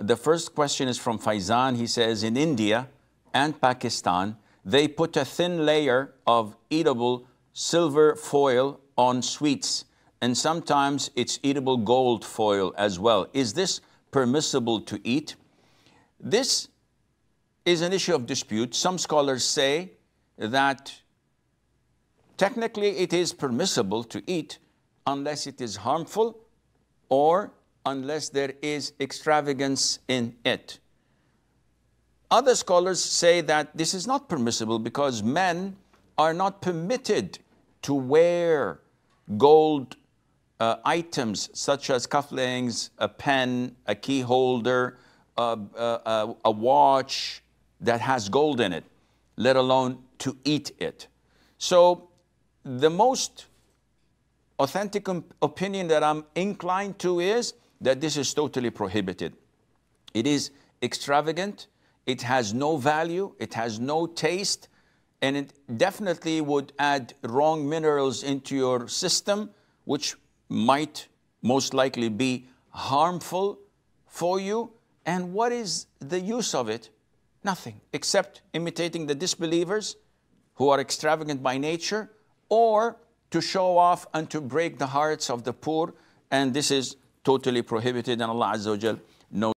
The first question is from Faizan. He says, in India and Pakistan, they put a thin layer of eatable silver foil on sweets, and sometimes it's eatable gold foil as well. Is this permissible to eat? This is an issue of dispute. Some scholars say that technically it is permissible to eat unless it is harmful or unless there is extravagance in it. Other scholars say that this is not permissible because men are not permitted to wear gold uh, items such as cufflinks, a pen, a key holder, uh, uh, a watch that has gold in it, let alone to eat it. So the most authentic opinion that I'm inclined to is that this is totally prohibited. It is extravagant, it has no value, it has no taste, and it definitely would add wrong minerals into your system, which might most likely be harmful for you. And what is the use of it? Nothing, except imitating the disbelievers who are extravagant by nature, or to show off and to break the hearts of the poor. And this is totally prohibited and Allah Azza wa Jal knows